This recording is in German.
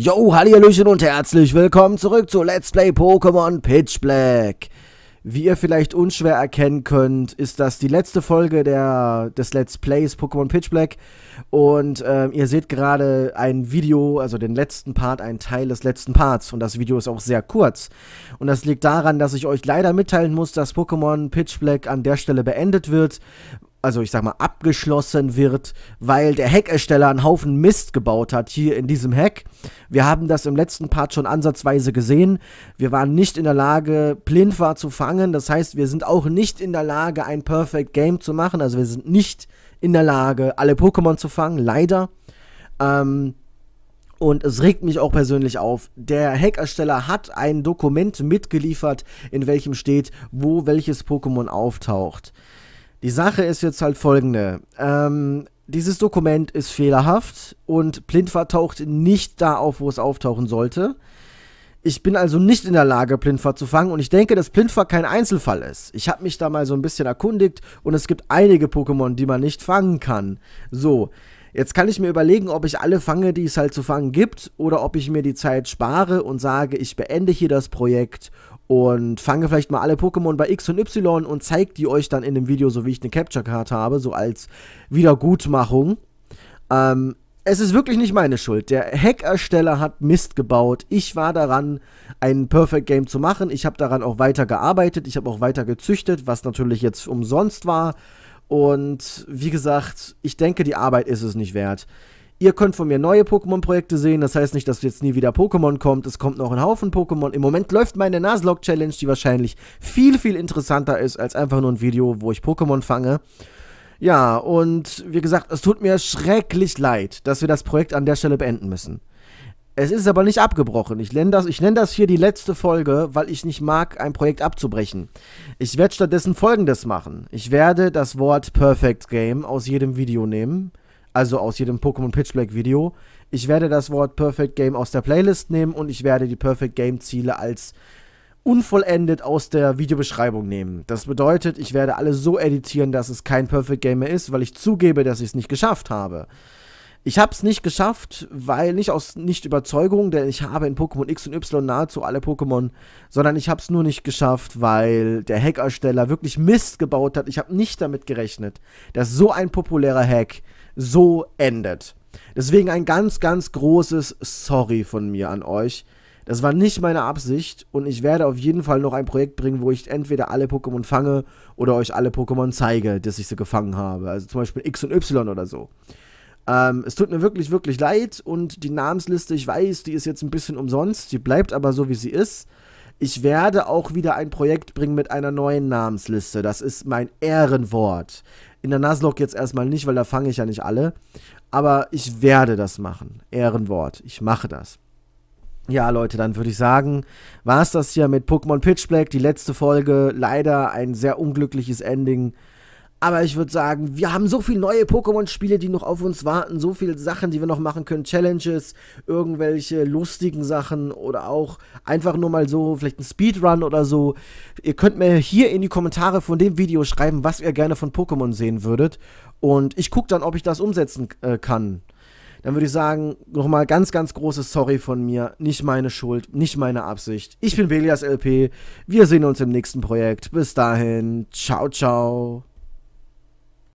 Yo, Hallihallöchen und herzlich willkommen zurück zu Let's Play Pokémon Pitch Black. Wie ihr vielleicht unschwer erkennen könnt, ist das die letzte Folge der, des Let's Plays Pokémon Pitch Black. Und äh, ihr seht gerade ein Video, also den letzten Part, einen Teil des letzten Parts. Und das Video ist auch sehr kurz. Und das liegt daran, dass ich euch leider mitteilen muss, dass Pokémon Pitch Black an der Stelle beendet wird, also ich sag mal, abgeschlossen wird, weil der Hackersteller einen Haufen Mist gebaut hat hier in diesem Hack. Wir haben das im letzten Part schon ansatzweise gesehen. Wir waren nicht in der Lage, Plinfa zu fangen. Das heißt, wir sind auch nicht in der Lage, ein Perfect Game zu machen. Also wir sind nicht in der Lage, alle Pokémon zu fangen, leider. Ähm, und es regt mich auch persönlich auf. Der Hackersteller hat ein Dokument mitgeliefert, in welchem steht, wo welches Pokémon auftaucht. Die Sache ist jetzt halt folgende. Ähm, dieses Dokument ist fehlerhaft und Plintver taucht nicht da auf, wo es auftauchen sollte. Ich bin also nicht in der Lage, Plintver zu fangen und ich denke, dass Plintver kein Einzelfall ist. Ich habe mich da mal so ein bisschen erkundigt und es gibt einige Pokémon, die man nicht fangen kann. So, jetzt kann ich mir überlegen, ob ich alle fange, die es halt zu fangen gibt oder ob ich mir die Zeit spare und sage, ich beende hier das Projekt und fange vielleicht mal alle Pokémon bei X und Y und zeige die euch dann in dem Video, so wie ich eine Capture Card habe, so als Wiedergutmachung. Ähm, es ist wirklich nicht meine Schuld. Der Hackersteller hat Mist gebaut. Ich war daran, ein Perfect Game zu machen. Ich habe daran auch weiter gearbeitet. Ich habe auch weiter gezüchtet, was natürlich jetzt umsonst war. Und wie gesagt, ich denke, die Arbeit ist es nicht wert. Ihr könnt von mir neue Pokémon-Projekte sehen. Das heißt nicht, dass jetzt nie wieder Pokémon kommt. Es kommt noch ein Haufen Pokémon. Im Moment läuft meine Nuzlocke-Challenge, die wahrscheinlich viel, viel interessanter ist als einfach nur ein Video, wo ich Pokémon fange. Ja, und wie gesagt, es tut mir schrecklich leid, dass wir das Projekt an der Stelle beenden müssen. Es ist aber nicht abgebrochen. Ich nenne das, nenn das hier die letzte Folge, weil ich nicht mag, ein Projekt abzubrechen. Ich werde stattdessen Folgendes machen. Ich werde das Wort Perfect Game aus jedem Video nehmen also aus jedem Pokémon Pitch Black Video. Ich werde das Wort Perfect Game aus der Playlist nehmen und ich werde die Perfect Game Ziele als unvollendet aus der Videobeschreibung nehmen. Das bedeutet, ich werde alles so editieren, dass es kein Perfect Game mehr ist, weil ich zugebe, dass ich es nicht geschafft habe. Ich habe es nicht geschafft, weil nicht aus nicht Überzeugung, denn ich habe in Pokémon X und Y nahezu alle Pokémon, sondern ich habe es nur nicht geschafft, weil der Hackersteller wirklich Mist gebaut hat. Ich habe nicht damit gerechnet, dass so ein populärer Hack so endet. Deswegen ein ganz, ganz großes Sorry von mir an euch. Das war nicht meine Absicht und ich werde auf jeden Fall noch ein Projekt bringen, wo ich entweder alle Pokémon fange oder euch alle Pokémon zeige, dass ich sie gefangen habe. Also zum Beispiel X und Y oder so. Ähm, es tut mir wirklich, wirklich leid und die Namensliste, ich weiß, die ist jetzt ein bisschen umsonst, die bleibt aber so, wie sie ist. Ich werde auch wieder ein Projekt bringen mit einer neuen Namensliste. Das ist mein Ehrenwort. In der Naslog jetzt erstmal nicht, weil da fange ich ja nicht alle. Aber ich werde das machen. Ehrenwort. Ich mache das. Ja, Leute, dann würde ich sagen, war es das hier mit Pokémon Pitch Black. Die letzte Folge. Leider ein sehr unglückliches Ending. Aber ich würde sagen, wir haben so viele neue Pokémon-Spiele, die noch auf uns warten, so viele Sachen, die wir noch machen können, Challenges, irgendwelche lustigen Sachen oder auch einfach nur mal so, vielleicht ein Speedrun oder so. Ihr könnt mir hier in die Kommentare von dem Video schreiben, was ihr gerne von Pokémon sehen würdet. Und ich gucke dann, ob ich das umsetzen äh, kann. Dann würde ich sagen, nochmal ganz, ganz großes Sorry von mir. Nicht meine Schuld, nicht meine Absicht. Ich bin Belias LP. Wir sehen uns im nächsten Projekt. Bis dahin. Ciao, ciao.